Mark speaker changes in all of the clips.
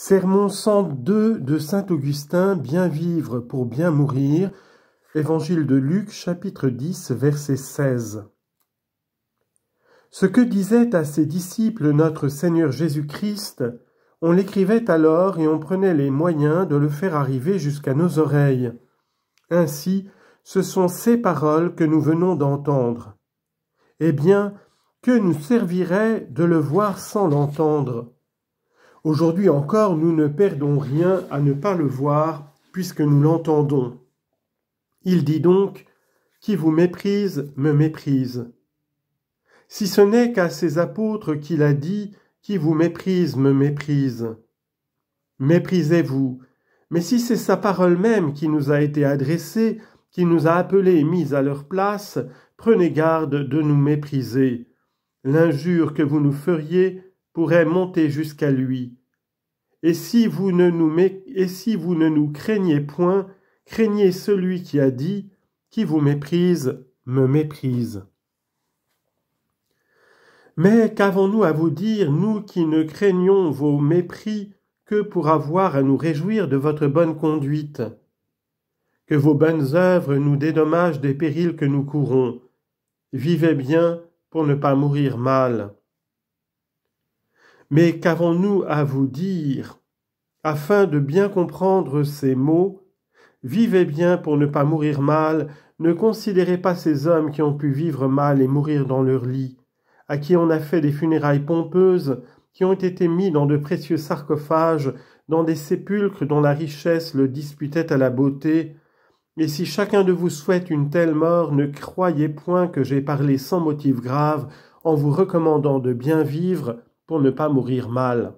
Speaker 1: Sermon 102 de Saint Augustin, Bien vivre pour bien mourir, Évangile de Luc chapitre 10 verset 16. Ce que disait à ses disciples notre Seigneur Jésus-Christ, on l'écrivait alors et on prenait les moyens de le faire arriver jusqu'à nos oreilles. Ainsi, ce sont ces paroles que nous venons d'entendre. Eh bien, que nous servirait de le voir sans l'entendre Aujourd'hui encore, nous ne perdons rien à ne pas le voir, puisque nous l'entendons. Il dit donc Qui vous méprise, me méprise. Si ce n'est qu'à ses apôtres qu'il a dit Qui vous méprise, me méprise. Méprisez-vous. Mais si c'est sa parole même qui nous a été adressée, qui nous a appelés et mis à leur place, prenez garde de nous mépriser. L'injure que vous nous feriez monter jusqu'à lui. Et si vous ne nous, et si vous ne nous craignez point, craignez celui qui a dit, qui vous méprise, me méprise. Mais qu'avons-nous à vous dire, nous qui ne craignons vos mépris que pour avoir à nous réjouir de votre bonne conduite Que vos bonnes œuvres nous dédommagent des périls que nous courons. Vivez bien pour ne pas mourir mal. Mais qu'avons-nous à vous dire Afin de bien comprendre ces mots, vivez bien pour ne pas mourir mal, ne considérez pas ces hommes qui ont pu vivre mal et mourir dans leur lit, à qui on a fait des funérailles pompeuses, qui ont été mis dans de précieux sarcophages, dans des sépulcres dont la richesse le disputait à la beauté, et si chacun de vous souhaite une telle mort, ne croyez point que j'ai parlé sans motif grave en vous recommandant de bien vivre, pour ne pas mourir mal.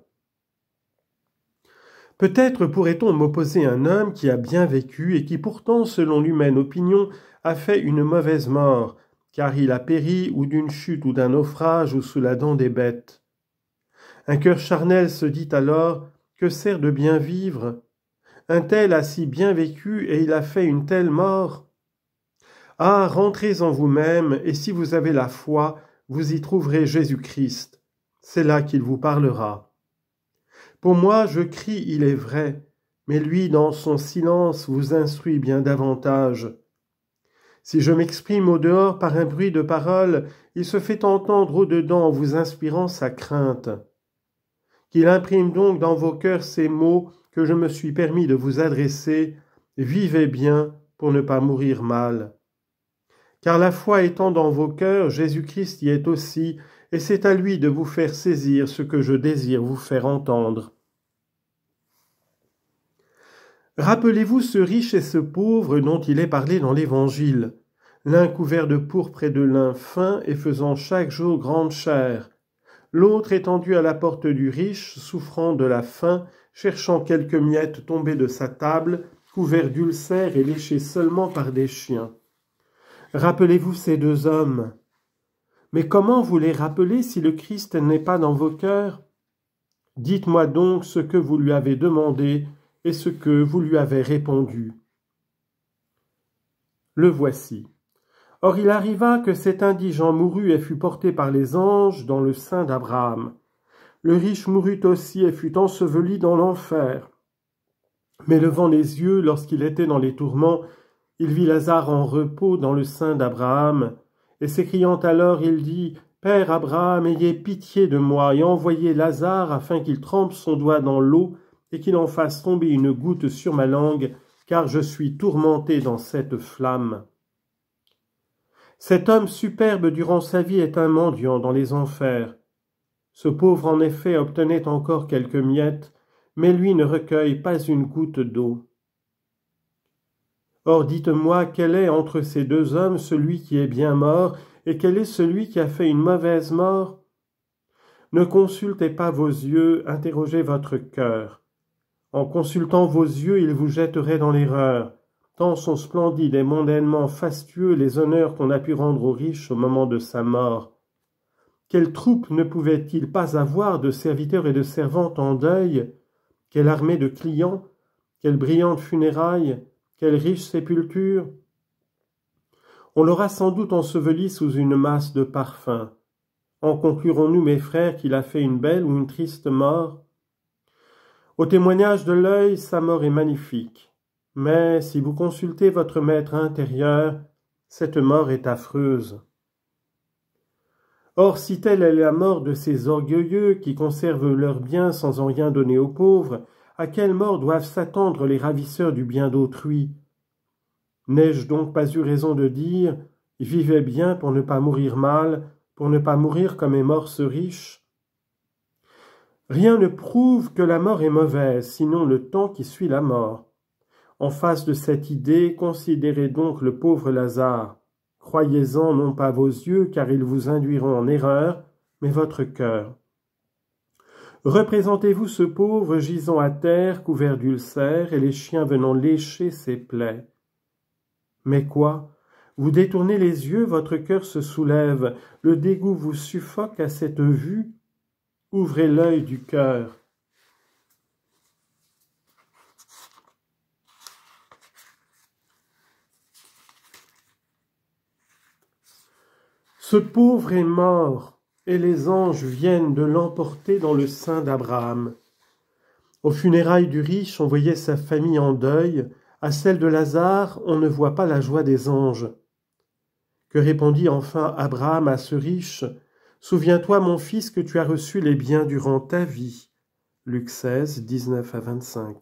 Speaker 1: Peut-être pourrait-on m'opposer un homme qui a bien vécu et qui pourtant, selon l'humaine opinion, a fait une mauvaise mort, car il a péri ou d'une chute ou d'un naufrage ou sous la dent des bêtes. Un cœur charnel se dit alors Que sert de bien vivre Un tel a si bien vécu et il a fait une telle mort. Ah, rentrez en vous-même, et si vous avez la foi, vous y trouverez Jésus-Christ c'est là qu'il vous parlera. Pour moi, je crie, il est vrai, mais lui, dans son silence, vous instruit bien davantage. Si je m'exprime au dehors par un bruit de parole, il se fait entendre au dedans en vous inspirant sa crainte. Qu'il imprime donc dans vos cœurs ces mots que je me suis permis de vous adresser, vivez bien pour ne pas mourir mal. Car la foi étant dans vos cœurs, Jésus-Christ y est aussi, et c'est à lui de vous faire saisir ce que je désire vous faire entendre. Rappelez-vous ce riche et ce pauvre dont il est parlé dans l'Évangile, l'un couvert de pourpre et de lin fin et faisant chaque jour grande chair, l'autre étendu à la porte du riche, souffrant de la faim, cherchant quelques miettes tombées de sa table, couvert d'ulcères et léché seulement par des chiens. Rappelez-vous ces deux hommes, mais comment vous les rappeler si le Christ n'est pas dans vos cœurs Dites-moi donc ce que vous lui avez demandé et ce que vous lui avez répondu. Le voici. Or il arriva que cet indigent mourut et fut porté par les anges dans le sein d'Abraham. Le riche mourut aussi et fut enseveli dans l'enfer. Mais levant les yeux lorsqu'il était dans les tourments, il vit Lazare en repos dans le sein d'Abraham. Et s'écriant alors, il dit Père Abraham, ayez pitié de moi et envoyez Lazare afin qu'il trempe son doigt dans l'eau et qu'il en fasse tomber une goutte sur ma langue, car je suis tourmenté dans cette flamme. Cet homme superbe durant sa vie est un mendiant dans les enfers. Ce pauvre en effet obtenait encore quelques miettes, mais lui ne recueille pas une goutte d'eau. Or dites-moi quel est entre ces deux hommes celui qui est bien mort, et quel est celui qui a fait une mauvaise mort Ne consultez pas vos yeux, interrogez votre cœur. En consultant vos yeux, il vous jetterait dans l'erreur, tant sont splendides et mondainement fastueux les honneurs qu'on a pu rendre aux riches au moment de sa mort. Quelle troupe ne pouvait-il pas avoir de serviteurs et de servantes en deuil Quelle armée de clients Quelle brillante funérailles quelle riche sépulture On l'aura sans doute enseveli sous une masse de parfums. En conclurons-nous, mes frères, qu'il a fait une belle ou une triste mort Au témoignage de l'œil, sa mort est magnifique. Mais si vous consultez votre maître intérieur, cette mort est affreuse. Or, si telle est la mort de ces orgueilleux qui conservent leurs biens sans en rien donner aux pauvres, à quelle mort doivent s'attendre les ravisseurs du bien d'autrui N'ai-je donc pas eu raison de dire Vivez bien pour ne pas mourir mal, pour ne pas mourir comme est mort ce riche Rien ne prouve que la mort est mauvaise, sinon le temps qui suit la mort. En face de cette idée, considérez donc le pauvre Lazare. Croyez-en non pas vos yeux, car ils vous induiront en erreur, mais votre cœur. Représentez-vous ce pauvre gisant à terre, couvert d'ulcères, et les chiens venant lécher ses plaies. Mais quoi Vous détournez les yeux, votre cœur se soulève, le dégoût vous suffoque à cette vue. Ouvrez l'œil du cœur. Ce pauvre est mort, et les anges viennent de l'emporter dans le sein d'Abraham. Aux funérailles du riche, on voyait sa famille en deuil, à celle de Lazare, on ne voit pas la joie des anges. Que répondit enfin Abraham à ce riche Souviens-toi, mon fils, que tu as reçu les biens durant ta vie. Luc à 25.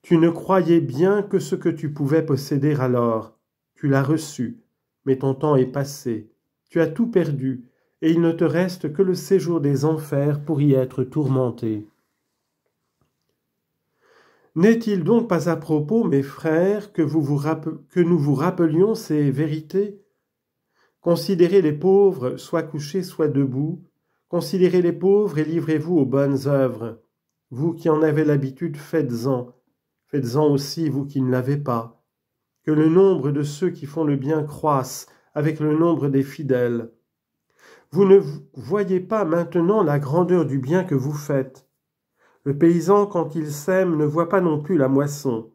Speaker 1: Tu ne croyais bien que ce que tu pouvais posséder alors. Tu l'as reçu, mais ton temps est passé. Tu as tout perdu, et il ne te reste que le séjour des enfers pour y être tourmenté. N'est-il donc pas à propos, mes frères, que, nous vous rappelions ces vérités Considérez les pauvres, soit couchés, soit debout, considérez les pauvres et livrez-vous aux bonnes œuvres. Vous qui en avez l'habitude, faites-en, faites-en aussi vous qui ne l'avez pas. Que le nombre de ceux qui font le bien croisse avec le nombre des fidèles. Vous ne voyez pas maintenant la grandeur du bien que vous faites. Le paysan, quand il sème, ne voit pas non plus la moisson.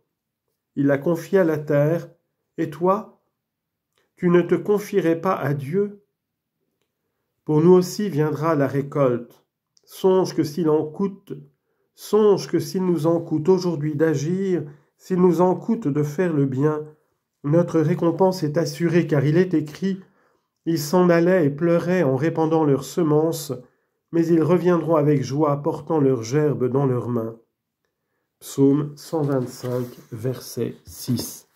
Speaker 1: Il la confie à la terre, et toi, tu ne te confierais pas à Dieu Pour nous aussi viendra la récolte. Songe que s'il en coûte, songe que s'il nous en coûte aujourd'hui d'agir, s'il nous en coûte de faire le bien, notre récompense est assurée, car il est écrit ils s'en allaient et pleuraient en répandant leurs semences, mais ils reviendront avec joie portant leurs gerbes dans leurs mains. Psaume 125, verset 6.